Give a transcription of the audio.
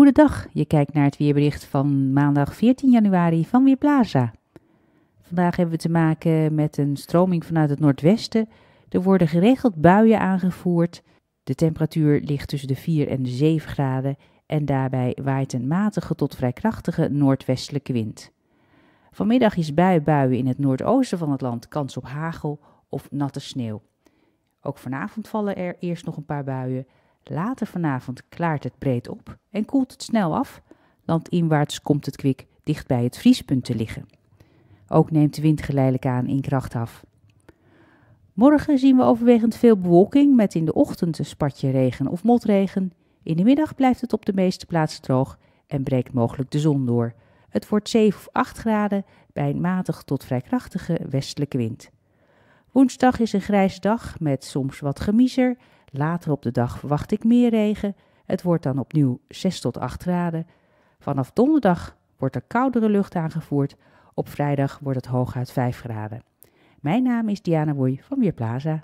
Goedendag, je kijkt naar het weerbericht van maandag 14 januari van Weerplaza. Vandaag hebben we te maken met een stroming vanuit het noordwesten. Er worden geregeld buien aangevoerd. De temperatuur ligt tussen de 4 en de 7 graden en daarbij waait een matige tot vrij krachtige noordwestelijke wind. Vanmiddag is bij buien in het noordoosten van het land kans op hagel of natte sneeuw. Ook vanavond vallen er eerst nog een paar buien Later vanavond klaart het breed op en koelt het snel af. Landinwaarts komt het kwik dicht bij het vriespunt te liggen. Ook neemt de wind geleidelijk aan in kracht af. Morgen zien we overwegend veel bewolking met in de ochtend een spatje regen of motregen. In de middag blijft het op de meeste plaatsen droog en breekt mogelijk de zon door. Het wordt 7 of 8 graden bij een matig tot vrij krachtige westelijke wind. Woensdag is een grijze dag met soms wat gemiezer Later op de dag verwacht ik meer regen. Het wordt dan opnieuw 6 tot 8 graden. Vanaf donderdag wordt er koudere lucht aangevoerd. Op vrijdag wordt het hooguit 5 graden. Mijn naam is Diana Woei van Weerplaza.